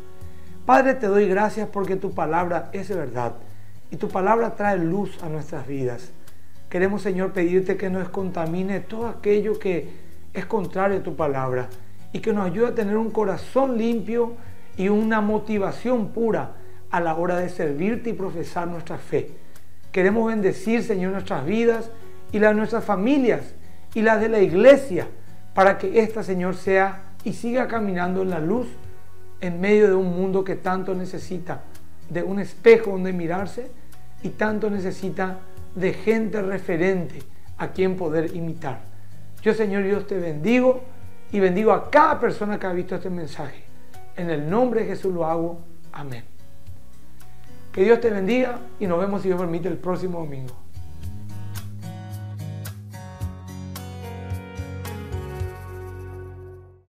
Padre, te doy gracias porque tu palabra es verdad y tu palabra trae luz a nuestras vidas. Queremos, Señor, pedirte que nos contamine todo aquello que es contrario a tu palabra y que nos ayude a tener un corazón limpio y una motivación pura a la hora de servirte y profesar nuestra fe. Queremos bendecir, Señor, nuestras vidas y las de nuestras familias y las de la iglesia para que esta, Señor, sea y siga caminando en la luz en medio de un mundo que tanto necesita, de un espejo donde mirarse y tanto necesita de gente referente a quien poder imitar. Yo, Señor Dios, te bendigo y bendigo a cada persona que ha visto este mensaje. En el nombre de Jesús lo hago. Amén. Que Dios te bendiga y nos vemos, si Dios permite, el próximo domingo.